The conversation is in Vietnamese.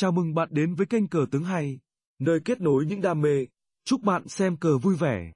Chào mừng bạn đến với kênh Cờ Tướng Hay, nơi kết nối những đam mê. Chúc bạn xem cờ vui vẻ.